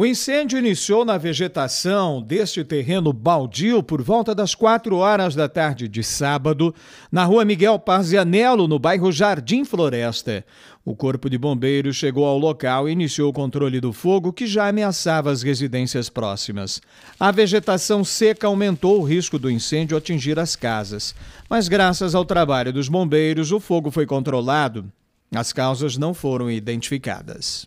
O incêndio iniciou na vegetação deste terreno baldio por volta das 4 horas da tarde de sábado, na rua Miguel Parzianello, no bairro Jardim Floresta. O Corpo de Bombeiros chegou ao local e iniciou o controle do fogo que já ameaçava as residências próximas. A vegetação seca aumentou o risco do incêndio atingir as casas, mas graças ao trabalho dos bombeiros, o fogo foi controlado. As causas não foram identificadas.